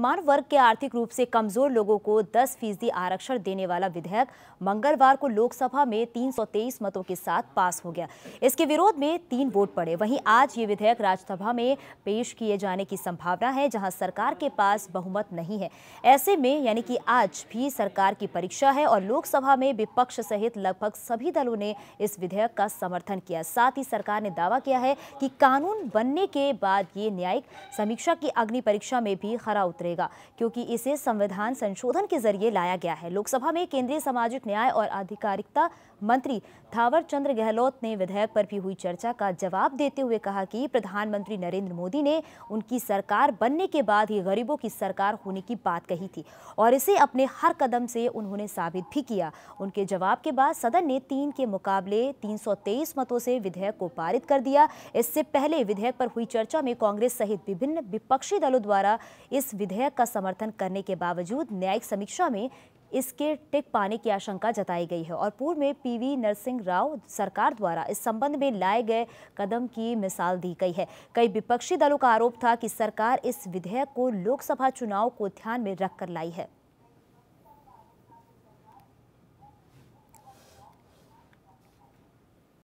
मान वर्ग के आर्थिक रूप से कमजोर लोगों को 10 फीसदी आरक्षण देने वाला विधेयक मंगलवार को लोकसभा में 323 मतों के साथ पास हो गया इसके विरोध में तीन वोट पड़े वहीं आज ये विधेयक राज्यसभा में पेश किए जाने की संभावना है जहां सरकार के पास बहुमत नहीं है ऐसे में यानी कि आज भी सरकार की परीक्षा है और लोकसभा में विपक्ष सहित लगभग सभी दलों ने इस विधेयक का समर्थन किया साथ ही सरकार ने दावा किया है कि कानून बनने के बाद ये न्यायिक समीक्षा की अग्नि परीक्षा में भी खरा उतरे करेगा क्योंकि इसे संविधान संशोधन के जरिए लाया गया है लोकसभा में केंद्रीय सामाजिक न्याय और आधिकारिकता मंत्री थावर चंद्र गहलोत ने विधेयक पर भी हुई चर्चा का जवाब देते हुए कहा कि प्रधानमंत्री नरेंद्र मोदी ने उनकी सरकार बनने के बाद ही गरीबों की सरकार होने की बात कही थी और इसे अपने हर कदम से उन्होंने साबित भी किया उनके जवाब के बाद सदन ने तीन के मुकाबले 323 मतों से विधेयक को पारित कर दिया इससे पहले विधेयक पर हुई चर्चा में कांग्रेस सहित विभिन्न विपक्षी दलों द्वारा इस विधेयक विधेयक का समर्थन करने के बावजूद न्यायिक समीक्षा में इसके टिक पाने की आशंका जताई गई है और पूर्व में पीवी नरसिंह राव सरकार द्वारा इस संबंध में लाए गए कदम की मिसाल दी गई है कई विपक्षी दलों का आरोप था कि सरकार इस विधेयक को लोकसभा चुनाव को ध्यान में रखकर लाई है